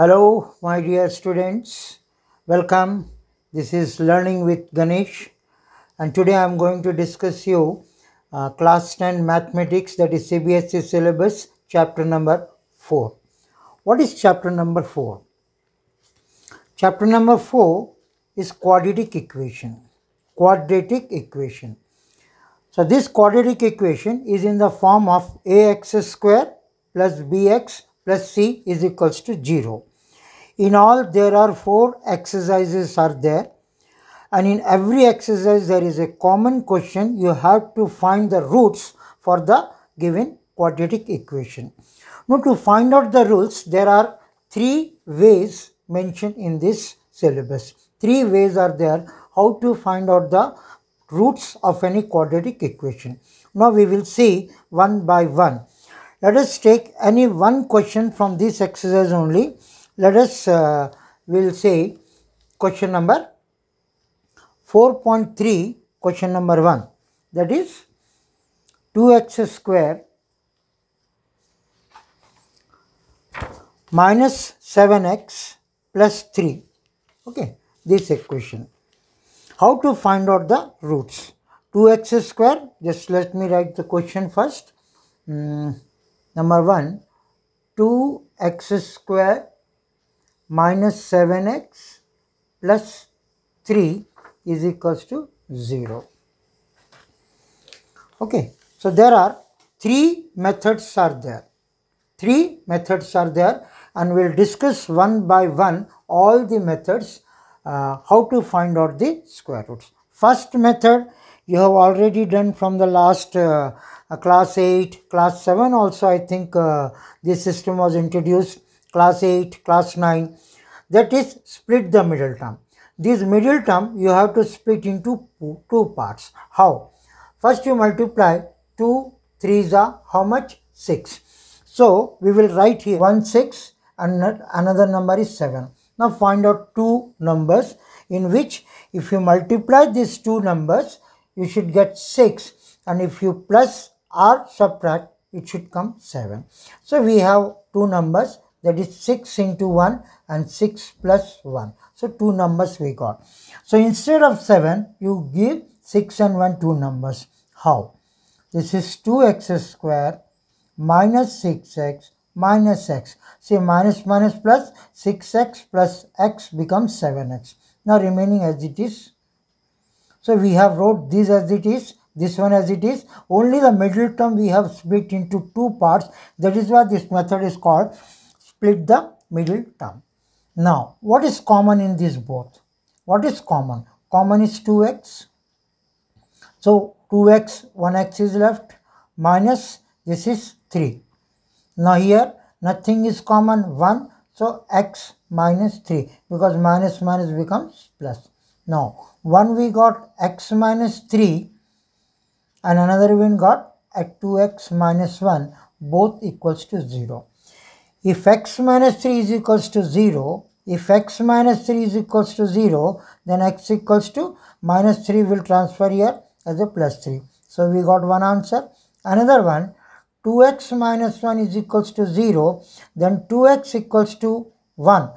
Hello, my dear students. Welcome. This is Learning with Ganesh. And today I am going to discuss you uh, Class 10 Mathematics, that is CBSE syllabus, chapter number 4. What is chapter number 4? Chapter number 4 is quadratic equation. Quadratic equation. So this quadratic equation is in the form of ax square plus bx plus c is equals to 0. In all, there are four exercises are there. And in every exercise, there is a common question. You have to find the roots for the given quadratic equation. Now, to find out the roots, there are three ways mentioned in this syllabus. Three ways are there how to find out the roots of any quadratic equation. Now, we will see one by one. Let us take any one question from this exercise only let us uh, will say question number 4.3 question number 1 that is 2x square minus 7x plus 3 okay this equation how to find out the roots 2x square just let me write the question first mm, number 1 2x square minus 7x plus 3 is equals to 0. Okay, so there are three methods are there. Three methods are there and we'll discuss one by one all the methods uh, how to find out the square roots. First method you have already done from the last uh, uh class 8, class 7 also I think uh, this system was introduced class 8, class 9, that is split the middle term. This middle term you have to split into two parts. How? First you multiply 2, 3 is how much? 6. So we will write here 1, 6 and another number is 7. Now find out two numbers in which if you multiply these two numbers you should get 6 and if you plus or subtract it should come 7. So we have two numbers that is 6 into 1 and 6 plus 1. So two numbers we got. So instead of 7, you give 6 and 1 two numbers. How? This is 2x square minus 6x minus x. See minus minus plus 6x plus x becomes 7x. Now remaining as it is. So we have wrote this as it is, this one as it is. Only the middle term we have split into two parts. That is why this method is called split the middle term. Now, what is common in these both? What is common? Common is 2x. So, 2x, 1x is left minus this is 3. Now, here nothing is common 1. So, x minus 3 because minus minus becomes plus. Now, one we got x minus 3 and another we got at 2x minus 1 both equals to 0 if x minus 3 is equals to 0, if x minus 3 is equals to 0, then x equals to minus 3 will transfer here as a plus 3. So we got one answer. Another one, 2x minus 1 is equals to 0, then 2x equals to 1.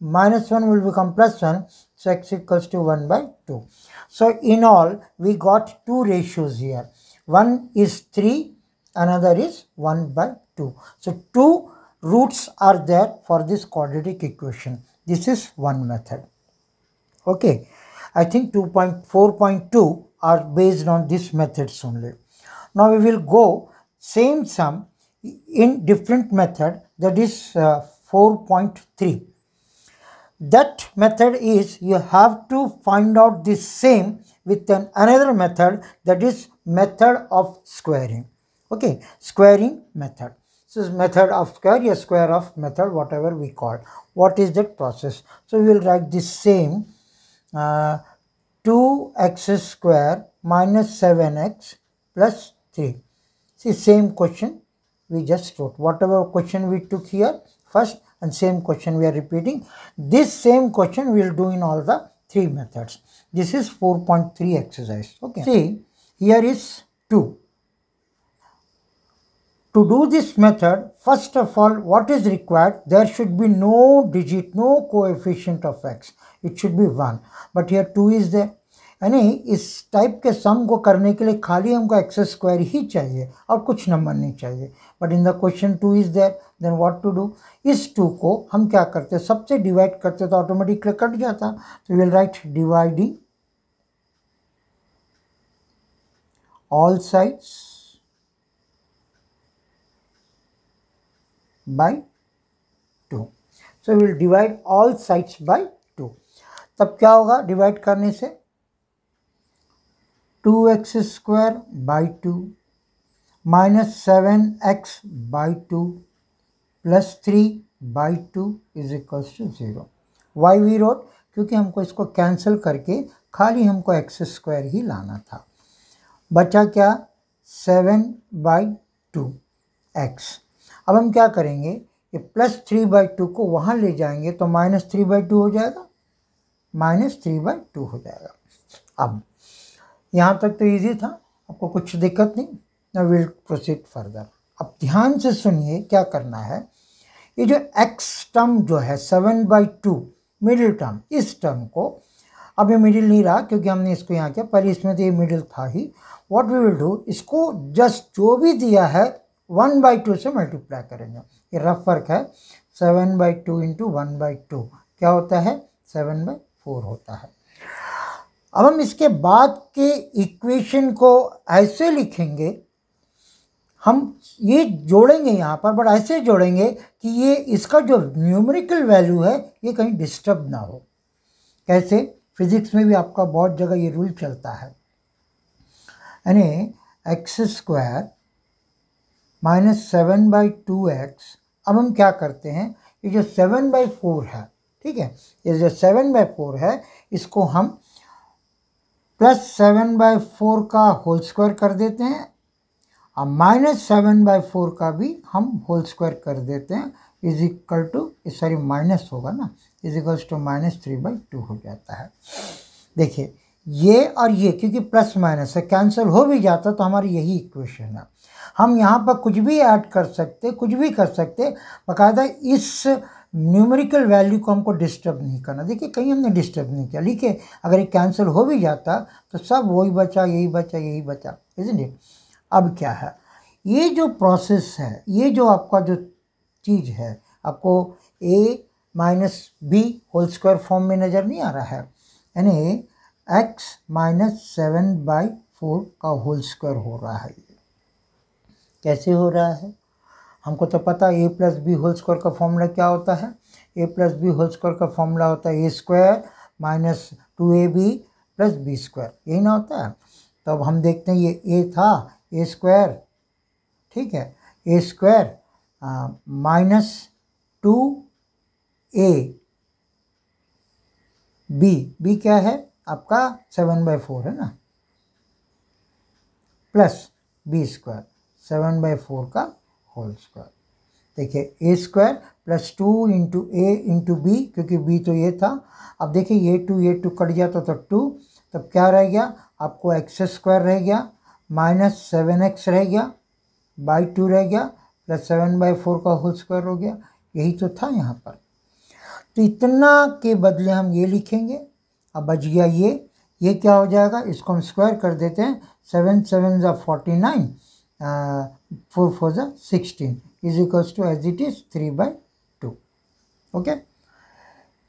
Minus 1 will become plus 1, so x equals to 1 by 2. So in all, we got two ratios here. One is 3, another is 1 by 2. So 2 roots are there for this quadratic equation. This is one method. Okay, I think 2.4.2 are based on these methods only. Now we will go same sum in different method that is uh, 4.3. That method is you have to find out the same with an another method that is method of squaring. Okay, squaring method this is method of square a square of method whatever we call what is that process so we will write this same uh, 2x square minus 7x plus 3 see same question we just wrote whatever question we took here first and same question we are repeating this same question we will do in all the three methods this is 4.3 exercise okay see here is 2 To do this method, first of all, what is required? There should be no digit, no coefficient of x. It should be 1. But here 2 is there. यानी इस type के सम को करने के लिए खाली हमको x square ही चाहिए और कुछ नंबर नहीं चाहिए but in the question two is there then what to do इस टू को हम क्या करते सबसे डिवाइड करते तो ऑटोमेटिकली कट जाता तो will write dividing all sides by two so will divide all sides by two तब क्या होगा डिवाइड करने से two x square by two minus seven x by two plus three by two is equals to zero why we रोड क्योंकि हमको इसको cancel करके खाली हमको एक्स स्क्वायर ही लाना था बचा क्या सेवन बाई टू एक्स अब हम क्या करेंगे ये प्लस थ्री बाई टू को वहाँ ले जाएंगे तो माइनस थ्री बाई टू हो जाएगा माइनस थ्री बाई टू हो जाएगा अब यहाँ तक तो इजी था आपको कुछ दिक्कत नहीं ना विल प्रोसीड फर्दर अब ध्यान से सुनिए क्या करना है ये जो एक्स टर्म जो है seven by two middle term इस टर्म को अब ये मिडिल नहीं रहा क्योंकि हमने इसको यहाँ किया पहले इसमें तो ये मिडिल था ही वॉट वी विल डू इसको जस्ट जो भी दिया है वन बाई टू से मल्टीप्लाई करेंगे ये रफ वर्क है seven by two into one by two क्या होता है सेवन बाई फोर होता है अब हम इसके बाद के इक्वेशन को ऐसे लिखेंगे हम ये जोड़ेंगे यहाँ पर बट ऐसे जोड़ेंगे कि ये इसका जो न्यूमेरिकल वैल्यू है ये कहीं डिस्टर्ब ना हो कैसे फिजिक्स में भी आपका बहुत जगह ये रूल चलता है यानी x square minus seven by two x अब हम क्या करते हैं ये जो सेवन बाई फोर है ठीक है ये जो सेवन बाई फोर है इसको हम प्लस सेवन बाई फोर का होल स्क्वायर कर देते हैं और माइनस सेवन बाई फोर का भी हम होल स्क्वायर कर देते हैं is equal to sorry minus होगा ना is equals to minus three by two हो जाता है देखिए ये और ये क्योंकि प्लस माइनस है कैंसिल हो भी जाता तो हमारी यही इक्वेशन है हम यहाँ पर कुछ भी ऐड कर सकते कुछ भी कर सकते बाकायदा इस न्यूमेरिकल वैल्यू को हमको डिस्टर्ब नहीं करना देखिए कहीं हमने डिस्टर्ब नहीं किया लिखे अगर ये कैंसिल हो भी जाता तो सब वही बचा यही बचा यही बचा इज अब क्या है ये जो प्रोसेस है ये जो आपका जो चीज़ है आपको A minus B whole square form में नज़र नहीं आ रहा है यानी x minus seven by four का होल स्क्वायर हो रहा है ये कैसे हो रहा है हमको तो पता है A plus B whole square का फॉर्मूला क्या होता है A plus B whole square का फॉर्मूला होता है A square minus two A B plus B square यही ना होता है तो अब हम देखते हैं ये ए था ए स्क्वायर ठीक है A square minus two A B B क्या है आपका सेवन बाई फोर है ना plus B square seven by four का होल स्क्वायर देखिए A square plus two into A into B क्योंकि बी तो ये था अब देखिए A two A two cut जाता तो, तो टू तब क्या रह गया आपको एक्स स्क्वायर रह गया माइनस सेवन एक्स रह गया बाई टू रह गया प्लस सेवन बाई फोर का होल स्क्वायर हो गया यही तो था यहाँ पर तो इतना के बदले हम ये लिखेंगे अब बच गया ये ये क्या हो जाएगा इसको हम स्क्वायर कर देते हैं सेवन सेवन ज़ा forty nine four 4 for the 16 is equals to as it is 3 by okay okay?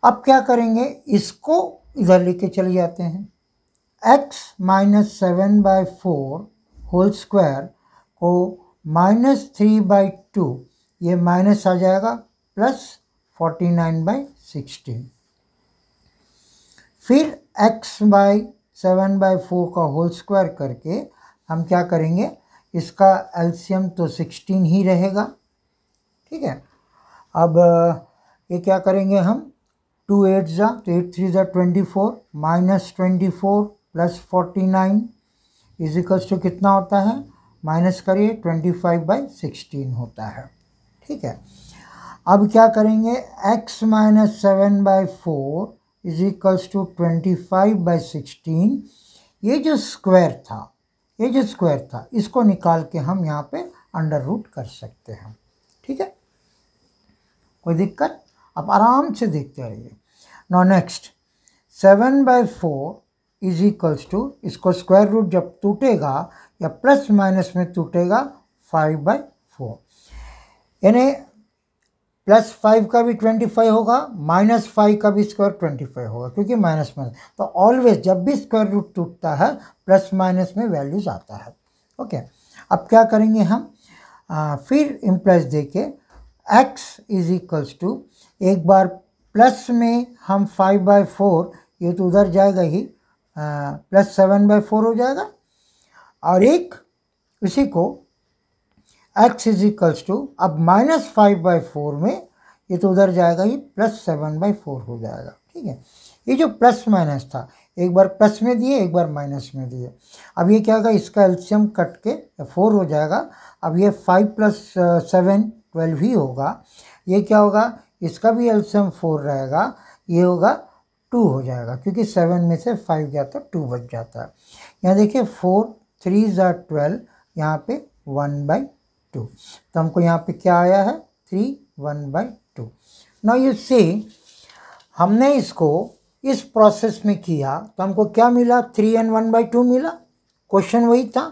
अब क्या करेंगे इसको इधर लेके चले जाते हैं x minus seven by four whole square को माइनस थ्री बाई टू ये माइनस आ जाएगा plus forty nine by sixteen फिर x by seven by four का होल स्क्वायर करके हम क्या करेंगे इसका एल्शियम तो सिक्सटीन ही रहेगा ठीक है अब ये क्या करेंगे हम टू एट ज़ा तो एट थ्री ज़ा twenty four minus twenty four plus forty nine equals to कितना होता है माइनस करिए ट्वेंटी फाइव बाई सिक्सटीन होता है ठीक है अब क्या करेंगे x minus seven by four equals to twenty five by sixteen ये जो स्क्वायर था ये जो स्क्वायर था इसको निकाल के हम यहाँ पे अंडर रूट कर सकते हैं ठीक है कोई दिक्कत आप आराम से देखते रहिए now next seven by four is equals to इसको स्क्वायर रूट जब टूटेगा या प्लस माइनस में टूटेगा फाइव बाय फोर यानी प्लस फाइव का भी ट्वेंटी फाइव होगा माइनस फाइव का भी स्क्वायर ट्वेंटी फाइव होगा क्योंकि माइनस माइनस तो ऑलवेज जब भी स्क्वायर रूट टूटता है प्लस माइनस में वैल्यूज आता है ओके अब क्या करेंगे हम आ, फिर इम्प्लस दे के एक्स इज इक्वल्स टू एक बार प्लस में हम फाइव बाई फोर ये तो उधर जाएगा ही आ, प्लस सेवन बाई फोर हो जाएगा और एक उसी को एक्स इज इक्वल्स टू अब माइनस फाइव बाई फोर में ये तो उधर जाएगा ये प्लस सेवन बाई फोर हो जाएगा ठीक है ये जो प्लस माइनस था एक बार प्लस में दिए एक बार माइनस में दिए अब ये क्या होगा इसका एल्शियम कट के फोर हो जाएगा अब ये फाइव प्लस सेवन ट्वेल्व ही होगा ये क्या होगा इसका भी एल्शियम फोर रहेगा ये होगा टू हो जाएगा क्योंकि सेवन में से फाइव गया तो टू बच जाता है यहाँ देखिए फोर थ्री ज़ार ट्वेल्व यहाँ पे वन बाई टू तो हमको यहाँ पे क्या आया है थ्री वन बाई टू ना यू सी हमने इसको इस प्रोसेस में किया तो हमको क्या मिला three and one by two मिला क्वेश्चन वही था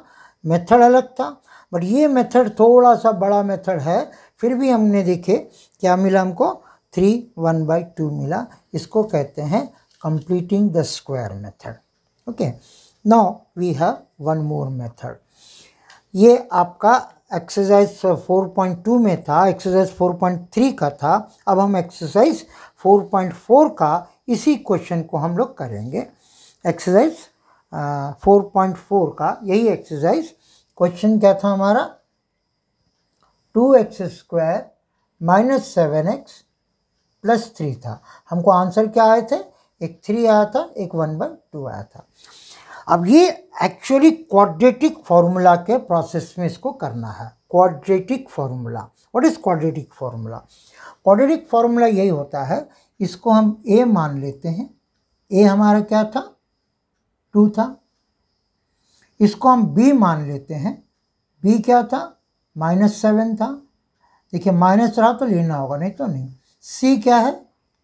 मेथड अलग था बट ये मेथड थोड़ा सा बड़ा मेथड है फिर भी हमने देखे क्या मिला हमको थ्री वन बाई टू मिला इसको कहते हैं completing the square method okay no we have one more method ये आपका एक्सरसाइज 4.2 में था एक्सरसाइज 4.3 का था अब हम एक्सरसाइज 4.4 का इसी क्वेश्चन को हम लोग करेंगे एक्सरसाइज 4.4 का यही एक्सरसाइज क्वेश्चन क्या था हमारा two x square minus seven x plus three था हमको आंसर क्या आए थे एक थ्री आया था एक वन बाई टू आया था अब ये एक्चुअली क्वाड्रेटिक फार्मूला के प्रोसेस में इसको करना है quadratic formula what is quadratic formula quadratic formula यही होता है इसको हम ए मान लेते हैं ए हमारा क्या था टू था इसको हम बी मान लेते हैं बी क्या था माइनस सेवन था देखिए माइनस रहा तो लेना होगा नहीं तो नहीं सी क्या है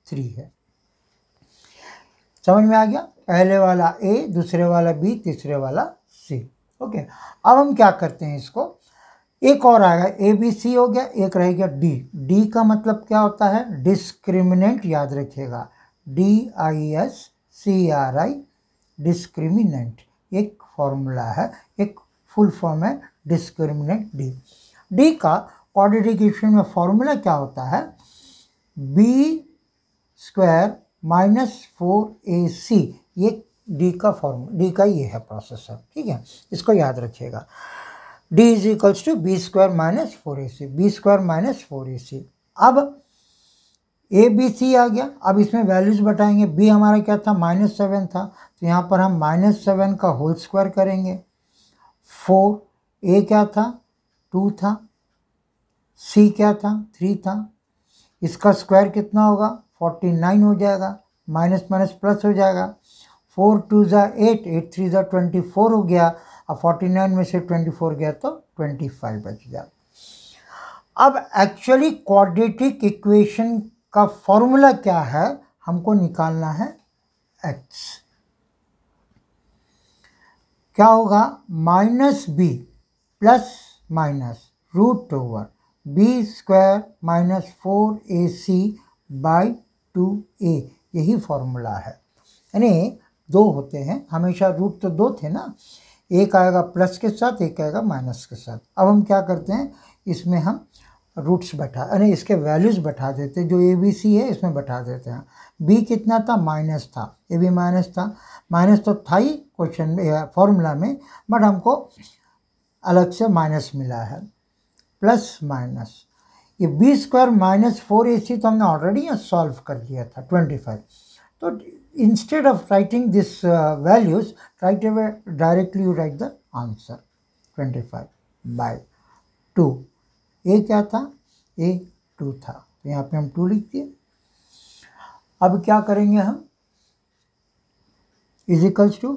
थ्री है समझ में आ गया पहले वाला ए दूसरे वाला बी तीसरे वाला सी ओके अब हम क्या करते हैं इसको एक और आएगा ए बी सी हो गया एक रहेगा डी डी का मतलब क्या होता है डिस्क्रिमिनेंट याद रखिएगा D I S C R I discriminant एक फॉर्मूला है एक फुल फॉर्म है डिस्क्रिमिनेंट डी डी का क्वाड्रिकेशन में फॉर्मूला क्या होता है B square minus four A C ये डी का फॉर्म डी का ये है प्रोसेसर ठीक है इसको याद रखिएगा D is equals to B square minus four A C B square minus four A C अब ए बी सी आ गया अब इसमें वैल्यूज़ बताएंगे बी हमारा क्या था माइनस सेवन था तो यहाँ पर हम माइनस सेवन का होल स्क्वायर करेंगे फोर ए क्या था टू था सी क्या था थ्री था इसका स्क्वायर कितना होगा फोर्टी नाइन हो जाएगा माइनस माइनस प्लस हो जाएगा फोर टू ज़ा एट एट थ्री ज़ा ट्वेंटी फोर हो गया और फोर्टी नाइन में से ट्वेंटी फोर गया तो ट्वेंटी फाइव बच गया अब एक्चुअली क्वाड्रेटिक इक्वेशन का फॉर्मूला क्या है हमको निकालना है एक्स क्या होगा minus B plus minus root over B square minus four A C by two A यही फॉर्मूला है यानी दो होते हैं हमेशा रूट तो दो थे ना एक आएगा प्लस के साथ एक आएगा माइनस के साथ अब हम क्या करते हैं इसमें हम रूट्स बैठा अरे इसके वैल्यूज़ बैठा देते हैं जो ए बी सी है इसमें बैठा देते हैं बी कितना था माइनस था ए बी माइनस था माइनस तो था ही क्वेश्चन में फॉर्मूला में बट हमको अलग से माइनस मिला है प्लस माइनस ये B square minus four A C तो हमने ऑलरेडी यहाँ सॉल्व कर लिया था ट्वेंटी फाइव तो instead of writing these uh, values, right away directly you write the answer. 25 by two A क्या था ए टू था तो यहाँ पे हम टू लिख दिए अब क्या करेंगे हम is equals to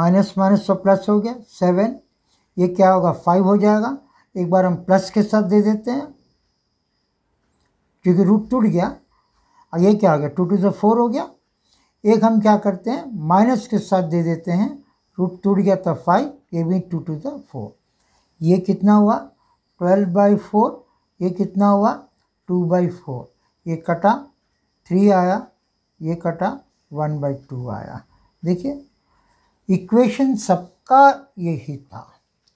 minus minus तो प्लस हो गया सेवन ये क्या होगा फाइव हो जाएगा एक बार हम प्लस के साथ दे देते हैं क्योंकि रूट टूट गया और ये क्या हो गया टू टू से फोर हो गया एक हम क्या करते हैं माइनस के साथ दे देते हैं रूट टूट गया था फाइव ये भी टू टू था फोर ये कितना हुआ ट्वेल्व बाई फोर ये कितना हुआ टू बाई फोर ये कटा थ्री आया ये कटा वन बाई टू आया देखिए इक्वेशन सबका यही था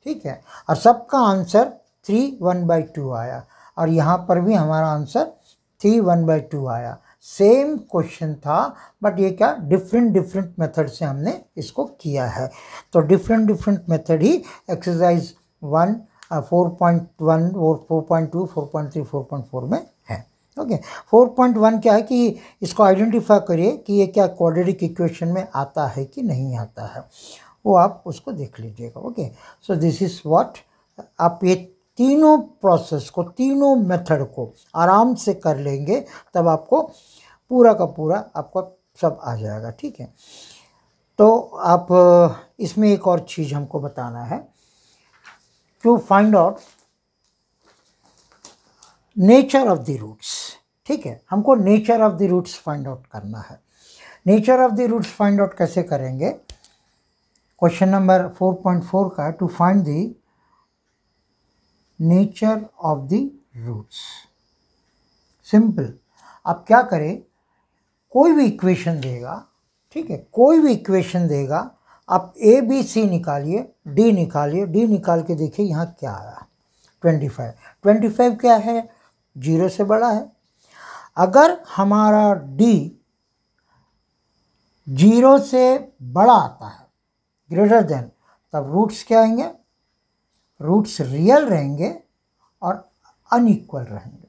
ठीक है और सबका answer three one by two आया और यहाँ पर भी हमारा answer three one by two आया सेम क्वेश्चन था बट ये क्या डिफरेंट डिफरेंट मेथड से हमने इसको किया है तो डिफरेंट डिफरेंट मेथड ही exercise one four point one और four point two four point three four point four में है ओके फोर पॉइंट वन क्या है कि इसको आइडेंटिफाई करिए कि ये क्या क्वाड्रेटिक इक्वेशन में आता है कि नहीं आता है वो आप उसको देख लीजिएगा okay so this is what आप ये तीनों प्रोसेस को तीनों मेथड को आराम से कर लेंगे तब आपको पूरा का पूरा आपका सब आ जाएगा ठीक है तो आप इसमें एक और चीज़ हमको बताना है to find out nature of the roots ठीक है हमको nature of the roots find out करना है nature of the roots find out कैसे करेंगे क्वेश्चन नंबर 4.4 का to find the nature of the roots simple आप क्या करें कोई भी इक्वेशन देगा ठीक है कोई भी इक्वेशन देगा आप ए बी सी निकालिए डी निकालिए डी निकाल के देखिए यहाँ क्या आया ट्वेंटी फाइव ट्वेंटी फाइव क्या है जीरो से बड़ा है अगर हमारा डी जीरो से बड़ा आता है ग्रेटर देन तब रूट्स क्या आएंगे रूट्स रियल रहेंगे और अनइक्वल रहेंगे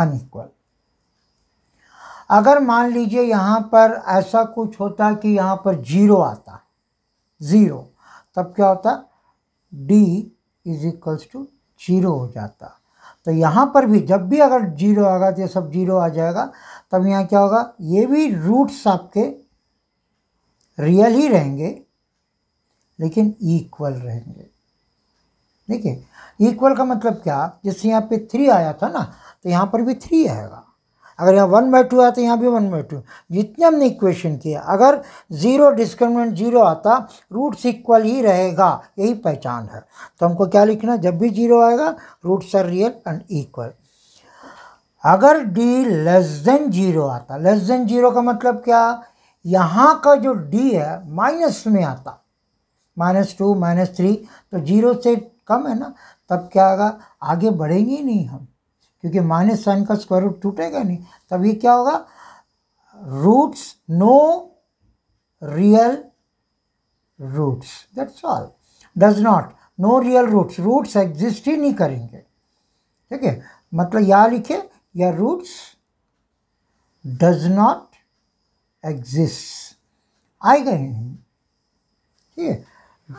अनइक्वल अगर मान लीजिए यहाँ पर ऐसा कुछ होता कि यहाँ पर जीरो आता ज़ीरो तब क्या होता D is equals to zero हो जाता तो यहाँ पर भी जब भी अगर जीरो आगा तो ये सब जीरो आ जाएगा तब यहाँ क्या होगा ये भी रूट्स आपके रियल ही रहेंगे लेकिन इक्वल रहेंगे देखिए इक्वल का मतलब क्या जैसे यहाँ पे थ्री आया था ना तो यहाँ पर भी थ्री आएगा अगर यहाँ वन बाई टू आया तो यहाँ भी वन बाई टू जितने हमने इक्वेशन किया अगर जीरो डिस्क्रिमिनेंट जीरो आता रूट्स इक्वल ही रहेगा यही पहचान है तो हमको क्या लिखना जब भी जीरो आएगा roots are real and equal अगर डी लेस देन जीरो आता लेस देन जीरो का मतलब क्या यहाँ का जो डी है माइनस में आता माइनस टू माइनस थ्री तो जीरो से कम है ना तब क्या होगा आगे बढ़ेंगे ही नहीं हम क्योंकि माइनस साइन का स्क्वायर रूट टूटेगा नहीं तब ये क्या होगा roots no real roots that's all does not no real roots roots exist ही नहीं करेंगे ठीक है मतलब या लिखे या रूट्स डज नॉट एग्जिस्ट आएगा ही नहीं ठीक है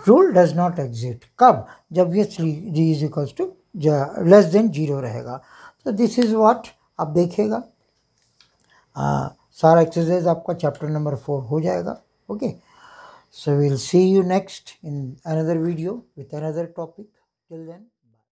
रूल डज नॉट एग्जिट कब जब ये G is equals to less than zero रहेगा तो दिस इज़ वॉट आप देखेगा सारा एक्सरसाइज आपका चैप्टर नंबर फोर हो जाएगा okay so we'll see you next in another video with another topic till then